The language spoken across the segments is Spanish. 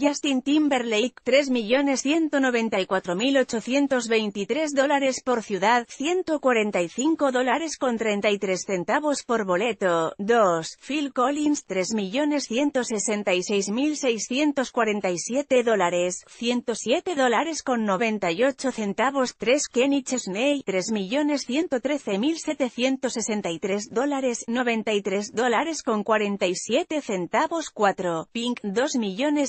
Justin Timberlake 3.194.823 dólares por ciudad, 145 dólares con 33 centavos por boleto. 2. Phil Collins 3.166.647 dólares, 107 dólares con 98 centavos. 3. Kenny Chesney 3.113.763 dólares, 93 dólares con 47 centavos. 4. Pink 2.500.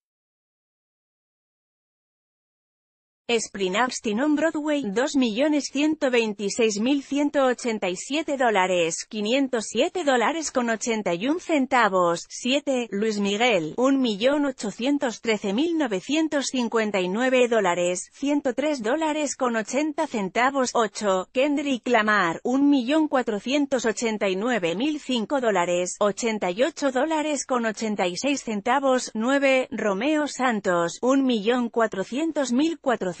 Spring on Broadway, 2.126.187 dólares, 507 dólares con 81 centavos, 7, Luis Miguel, 1.813.959 dólares, 103 dólares con 80 centavos, 8, Kendrick Lamar, 1.489.005 dólares, 88 dólares con 86 centavos, 9, Romeo Santos, 1.400.400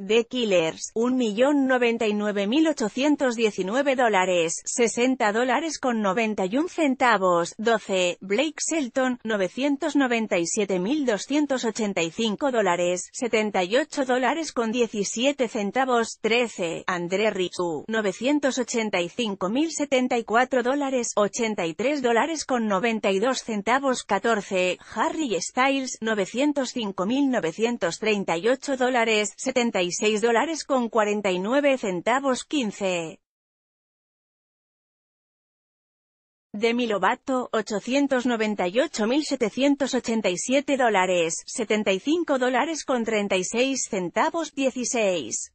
The Killers, 1.099.819 dólares, 60 dólares con 91 centavos, 12, Blake Shelton, 997.285 dólares, 78 dólares con 17 centavos, 13, André Richu, 985.074 dólares, 83 dólares con 92 centavos, 14, Harry Styles, 905.938 dólares, 75 Dólares con cuarenta y nueve centavos quince. De Milobato, ochocientos noventa y ocho mil setecientos ochenta y siete dólares, setenta y cinco dólares con treinta y seis centavos dieciséis.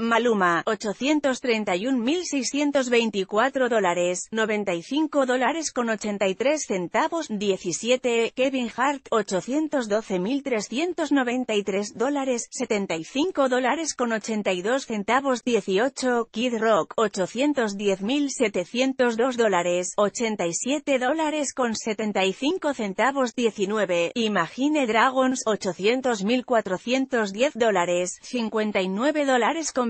Maluma, 831.624 dólares, 95 dólares con 83 centavos, 17, Kevin Hart, 812.393 dólares, 75 dólares con 82 centavos, 18, Kid Rock, 810.702 dólares, 87 dólares con 75 centavos, 19, Imagine Dragons, 800.410 dólares, 59 dólares con